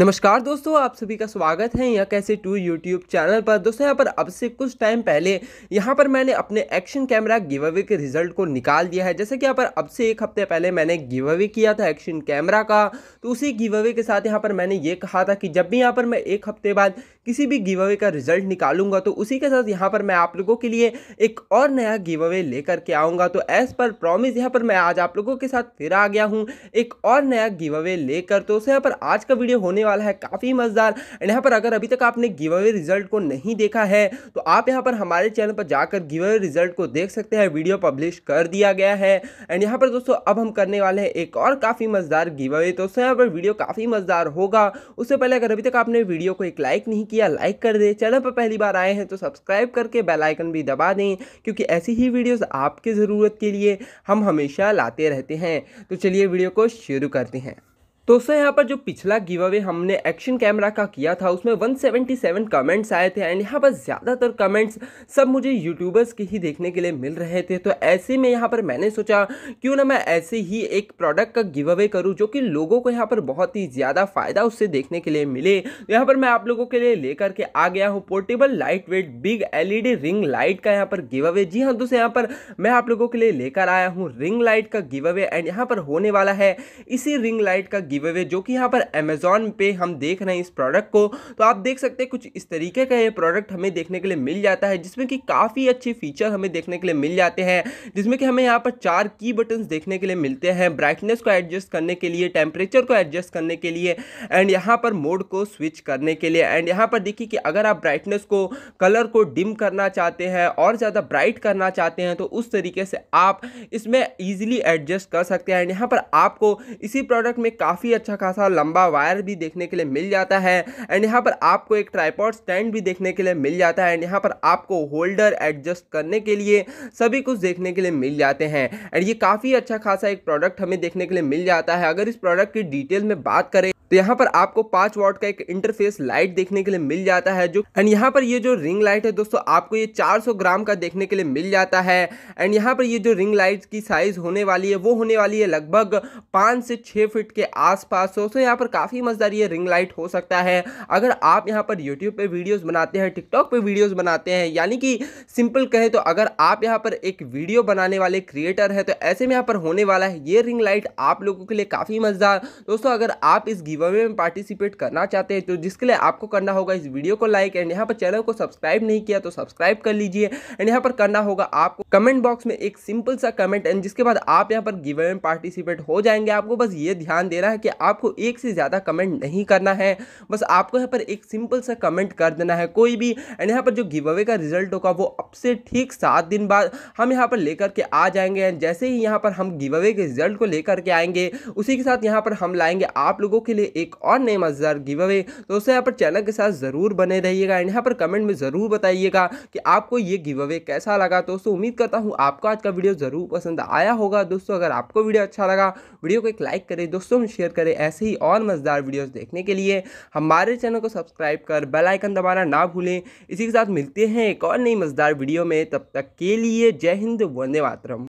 नमस्कार दोस्तों आप सभी का स्वागत है यह कैसे टू यूट्यूब चैनल पर दोस्तों यहाँ पर अब से कुछ टाइम पहले यहाँ पर मैंने अपने एक्शन कैमरा गिव अवे के रिजल्ट को निकाल दिया है जैसे कि यहाँ पर अब से एक हफ्ते पहले मैंने गिव अवे किया था एक्शन कैमरा का तो उसी गिव अवे के साथ यहाँ पर मैंने ये कहा था कि जब भी यहाँ पर मैं एक हफ्ते बाद किसी भी गिव अवे का रिजल्ट निकालूंगा तो उसी के साथ यहाँ पर मैं आप लोगों के लिए एक और नया गिव अवे लेकर के आऊँगा तो एज़ पर प्रॉमिस यहाँ पर मैं आज आप लोगों के साथ फिर आ गया हूँ एक और नया गिव अवे लेकर तो यहाँ पर आज का वीडियो होने वाला है काफ़ी मज़ेदार एंड यहाँ पर अगर अभी तक आपने गिव अवे रिजल्ट को नहीं देखा है तो आप यहाँ पर हमारे चैनल पर जाकर गिव अवे रिजल्ट को देख सकते हैं वीडियो पब्लिश कर दिया गया है एंड यहाँ पर दोस्तों अब हम करने वाले हैं एक और काफ़ी मज़ेदार गिव अवे तो यहाँ पर वीडियो काफ़ी मज़ेदार होगा उससे पहले अगर अभी तक आपने वीडियो को एक लाइक नहीं किया लाइक कर दे चैनल पर पहली बार आए हैं तो सब्सक्राइब करके बेलाइकन भी दबा दें क्योंकि ऐसी ही वीडियोज़ आपके ज़रूरत के लिए हम हमेशा लाते रहते हैं तो चलिए वीडियो को शुरू करते हैं दोस्तों यहाँ पर जो पिछला गिव अवे हमने एक्शन कैमरा का किया था उसमें 177 कमेंट्स आए थे एंड यहाँ पर ज़्यादातर कमेंट्स सब मुझे यूट्यूबर्स के ही देखने के लिए मिल रहे थे तो ऐसे में यहाँ पर मैंने सोचा क्यों ना मैं ऐसे ही एक प्रोडक्ट का गिव अवे करूँ जो कि लोगों को यहाँ पर बहुत ही ज़्यादा फ़ायदा उससे देखने के लिए मिले तो यहाँ पर मैं आप लोगों के लिए लेकर के आ गया हूँ portable lightweight big L ring light का यहाँ पर गिव अवे जी हाँ दोस्तों यहाँ पर मैं आप लोगों के लिए लेकर आया हूँ रिंग लाइट का गिव अवे एंड यहाँ पर होने वाला है इसी रिंग लाइट का गिव गिवेवे जो कि यहाँ पर अमेजोन पे हम देख रहे हैं इस प्रोडक्ट को तो आप देख सकते हैं कुछ इस तरीके का ये प्रोडक्ट हमें देखने के लिए मिल जाता है जिसमें कि काफ़ी अच्छे फीचर हमें देखने के लिए मिल जाते हैं जिसमें कि हमें यहाँ पर चार की बटन्स देखने के लिए मिलते हैं ब्राइटनेस को एडजस्ट करने के लिए टेम्परेचर को एडजस्ट करने के लिए एंड यहाँ पर मोड को स्विच करने के लिए एंड यहाँ पर देखिए कि अगर आप ब्राइटनेस को कलर को डिम करना चाहते हैं और ज़्यादा ब्राइट करना चाहते हैं तो उस तरीके से आप इसमें ईजिली एडजस्ट कर सकते हैं एंड यहाँ पर आपको इसी प्रोडक्ट में काफ़ी काफ़ी अच्छा खासा लंबा वायर भी देखने के लिए मिल जाता है एंड यहाँ पर आपको एक ट्राईपॉड स्टैंड भी देखने के लिए मिल जाता है एंड यहाँ पर आपको होल्डर एडजस्ट करने के लिए सभी कुछ देखने के लिए मिल जाते हैं एंड ये काफ़ी अच्छा खासा एक प्रोडक्ट हमें देखने के लिए मिल जाता है अगर इस प्रोडक्ट की डिटेल में बात करें तो यहाँ पर आपको पांच वॉट का एक इंटरफेस लाइट देखने के लिए मिल जाता है जो एंड यहाँ पर ये जो रिंग लाइट है दोस्तों आपको ये 400 ग्राम का देखने के लिए मिल जाता है एंड यहाँ पर ये जो रिंग लाइट की साइज़ होने वाली है वो होने वाली है लगभग पाँच से छः फिट के आसपास पास दोस्तों यहाँ पर काफ़ी मज़ेदार ये रिंग लाइट हो सकता है अगर आप यहाँ पर यूट्यूब पर वीडियोज़ बनाते हैं टिकटॉक पर वीडियोज़ बनाते हैं यानी कि सिंपल कहें तो अगर आप यहाँ पर एक वीडियो बनाने वाले क्रिएटर है तो ऐसे में यहाँ पर होने वाला है ये रिंग लाइट आप लोगों के लिए काफ़ी मज़ेदार दोस्तों अगर आप इस गिवअवे में पार्टिसिपेट करना चाहते हैं तो जिसके लिए आपको करना होगा इस वीडियो को लाइक एंड यहाँ पर चैनल को सब्सक्राइब नहीं किया तो सब्सक्राइब कर लीजिए एंड यहाँ पर करना होगा आपको कमेंट बॉक्स में एक सिंपल सा कमेंट एंड जिसके बाद आप यहाँ पर गिवअवे में पार्टिसिपेट हो जाएंगे आपको बस ये ध्यान देना है कि आपको एक से ज़्यादा कमेंट नहीं करना है बस आपको यहाँ पर एक सिंपल सा कमेंट कर देना है कोई भी एंड यहाँ पर जो गिव अवे का रिजल्ट होगा वो अब से ठीक सात दिन बाद हम यहाँ पर लेकर के आ जाएंगे एंड जैसे ही यहाँ पर हम गिव अवे के रिजल्ट को लेकर के आएंगे उसी के साथ यहाँ पर हम लाएंगे आप लोगों के लिए एक और नए मज़ेदार गिव अवे तो दोस्तों यहाँ पर चैनल के साथ ज़रूर बने रहिएगा एंड यहाँ पर कमेंट में ज़रूर बताइएगा कि आपको ये गिव अवे कैसा लगा तो दोस्तों उम्मीद करता हूँ आपको आज का वीडियो ज़रूर पसंद आया होगा दोस्तों अगर आपको वीडियो अच्छा लगा वीडियो को एक लाइक करें दोस्तों में शेयर करें ऐसे ही और मज़ेदार वीडियोज़ देखने के लिए हमारे चैनल को सब्सक्राइब कर बेलाइकन दबाना ना भूलें इसी के साथ मिलते हैं एक और नई मज़ेदार वीडियो में तब तक के लिए जय हिंद वंदे मातरम